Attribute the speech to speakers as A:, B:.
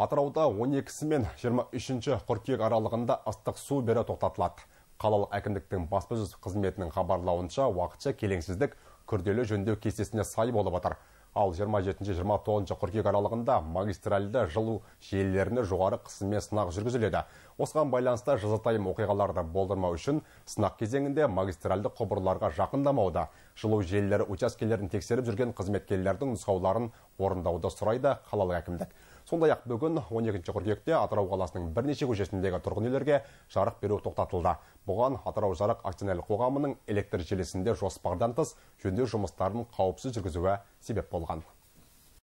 A: атырауда 12-сі мен 23-ші қыркүйек аралығында ыстық су беру тоқтатылады қалалық әкімдіктің баспасөз қызметінің хабарлауынша уақытша келеңсіздік күрделі жөндеу кестесіне сай болып отыр ал 27-29 қыркүйек аралығында магистральді жылу желілеріне жоғары қысыммен сынақ жүргізіледі осыған байланысты жазатайым оқиғаларды болдырмау үшін сынақ кезеңінде магистральді құбырларға жақындамауды жылу желілері учаскелерін тексеріп жүрген қызметкерлердің нұсқауларын орындауды сұрайды қалалық әкімдік сондай ақ бүгін 12 қыркүйекте атырау қаласының бірнеше көшесіндегі тұрғын үйлерге жарық беру тоқтатылды бұған атырау жарық акционерлік қоғамының электр желісінде жоспардан тыс жөндеу жұмыстарын қауіпсіз жүргізуі себеп болған